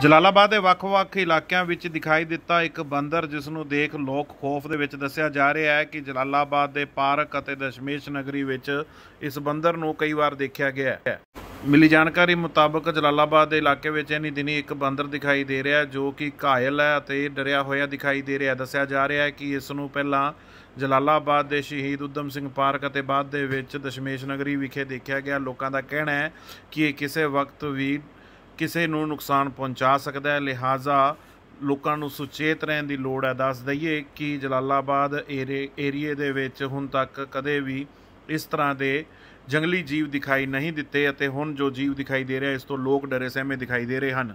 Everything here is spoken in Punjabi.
ਜਲਾਲਾਬਾਦ ਦੇ ਵੱਖ-ਵੱਖ ਇਲਾਕਿਆਂ ਵਿੱਚ ਦਿਖਾਈ ਦਿੱਤਾ ਇੱਕ ਬੰਦਰ ਜਿਸ ਨੂੰ ਦੇਖ ਲੋਕ ਖੋਫ ਦੇ ਵਿੱਚ ਦੱਸਿਆ ਜਾ ਰਿਹਾ ਹੈ ਕਿ ਜਲਾਲਾਬਾਦ ਦੇ ਪਾਰਕ ਅਤੇ ਦਸ਼ਮੇਸ਼ ਨਗਰੀ ਵਿੱਚ ਇਸ ਬੰਦਰ ਨੂੰ ਕਈ ਵਾਰ ਦੇਖਿਆ ਗਿਆ ਹੈ ਮਿਲੀ ਜਾਣਕਾਰੀ ਮੁਤਾਬਕ ਜਲਾਲਾਬਾਦ ਦੇ ਇਲਾਕੇ ਵਿੱਚ ਇਹਨੀ ਦਿਨੀ ਇੱਕ ਬੰਦਰ ਦਿਖਾਈ ਦੇ ਰਿਹਾ ਜੋ ਕਿ ਘਾਇਲ ਹੈ ਅਤੇ ਡਰਿਆ ਹੋਇਆ ਦਿਖਾਈ ਦੇ ਰਿਹਾ ਦੱਸਿਆ ਜਾ ਰਿਹਾ ਹੈ ਕਿ ਇਸ ਨੂੰ ਪਹਿਲਾਂ ਜਲਾਲਾਬਾਦ ਦੇ ਸ਼ਹੀਦ ਉਦਮ ਸਿੰਘ ਪਾਰਕ ਅਤੇ ਬਾਅਦ ਦੇ ਵਿੱਚ ਦਸ਼ਮੇਸ਼ ਨਗਰੀ ਵਿਖੇ ਦੇਖਿਆ ਗਿਆ ਲੋਕਾਂ ਦਾ ਕਹਿਣਾ ਹੈ ਕਿ ਇਹ ਕਿਸੇ ਵਕਤ ਵੀ ਕਿਸੇ ਨੂੰ ਨੁਕਸਾਨ ਪਹੁੰਚਾ ਸਕਦਾ ਹੈ ਲਿਹਾਜ਼ਾ ਲੋਕਾਂ ਨੂੰ ਸੁਚੇਤ ਰਹਿਣ ਦੀ ਲੋੜ ਹੈ ਦੱਸ ਦਈਏ ਕਿ ਜਲਾਲਾਬਾਦ ਏਰੀਏ ਦੇ ਵਿੱਚ ਹੁਣ ਤੱਕ ਕਦੇ ਵੀ ਇਸ ਤਰ੍ਹਾਂ ਦੇ ਜੰਗਲੀ ਜੀਵ ਦਿਖਾਈ ਨਹੀਂ ਦਿੱਤੇ ਅਤੇ ਹੁਣ ਜੋ ਜੀਵ ਦਿਖਾਈ ਦੇ ਰਿਹਾ ਇਸ ਤੋਂ ਲੋਕ ਡਰੇ ਸਹਿਮੇ ਦਿਖਾਈ ਦੇ ਰਹੇ ਹਨ